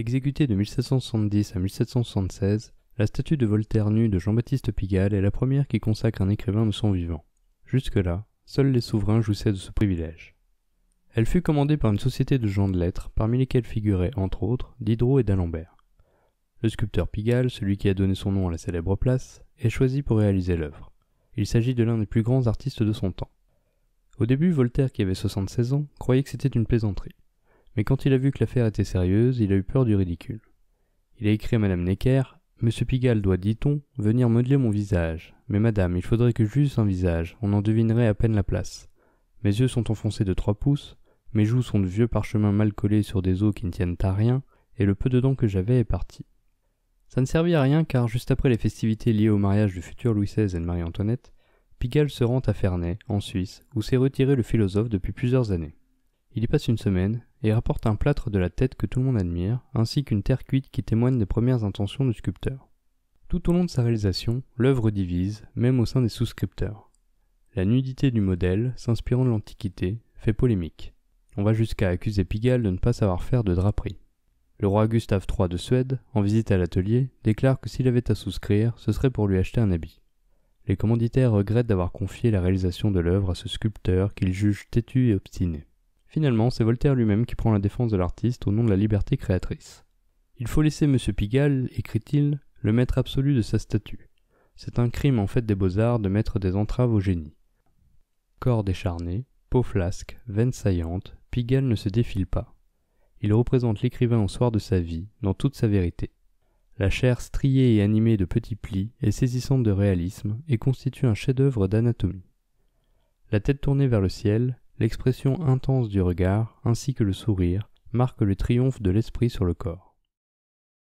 Exécutée de 1770 à 1776, la statue de Voltaire nu de Jean-Baptiste Pigalle est la première qui consacre un écrivain de son vivant. Jusque-là, seuls les souverains jouissaient de ce privilège. Elle fut commandée par une société de gens de lettres, parmi lesquels figuraient, entre autres, Diderot et d'Alembert. Le sculpteur Pigalle, celui qui a donné son nom à la célèbre place, est choisi pour réaliser l'œuvre. Il s'agit de l'un des plus grands artistes de son temps. Au début, Voltaire, qui avait 76 ans, croyait que c'était une plaisanterie mais quand il a vu que l'affaire était sérieuse, il a eu peur du ridicule. Il a écrit à Madame Necker Monsieur Pigalle doit, dit-on, venir modeler mon visage. Mais madame, il faudrait que j'eusse un visage, on en devinerait à peine la place. Mes yeux sont enfoncés de trois pouces, mes joues sont de vieux parchemins mal collés sur des os qui ne tiennent à rien, et le peu de dents que j'avais est parti. Ça ne servit à rien car juste après les festivités liées au mariage du futur Louis XVI et de Marie-Antoinette, Pigalle se rend à Ferney, en Suisse, où s'est retiré le philosophe depuis plusieurs années. Il y passe une semaine, et rapporte un plâtre de la tête que tout le monde admire, ainsi qu'une terre cuite qui témoigne des premières intentions du sculpteur. Tout au long de sa réalisation, l'œuvre divise, même au sein des souscripteurs. La nudité du modèle, s'inspirant de l'Antiquité, fait polémique. On va jusqu'à accuser Pigalle de ne pas savoir faire de draperie. Le roi Gustave III de Suède, en visite à l'atelier, déclare que s'il avait à souscrire, ce serait pour lui acheter un habit. Les commanditaires regrettent d'avoir confié la réalisation de l'œuvre à ce sculpteur qu'ils jugent têtu et obstiné. Finalement, c'est Voltaire lui-même qui prend la défense de l'artiste au nom de la liberté créatrice. Il faut laisser M. Pigalle, écrit-il, le maître absolu de sa statue. C'est un crime en fait des beaux-arts de mettre des entraves au génie. Corps décharné, peau flasque, veines saillantes, Pigalle ne se défile pas. Il représente l'écrivain au soir de sa vie, dans toute sa vérité. La chair striée et animée de petits plis est saisissante de réalisme et constitue un chef-d'œuvre d'anatomie. La tête tournée vers le ciel, l'expression intense du regard, ainsi que le sourire, marquent le triomphe de l'esprit sur le corps.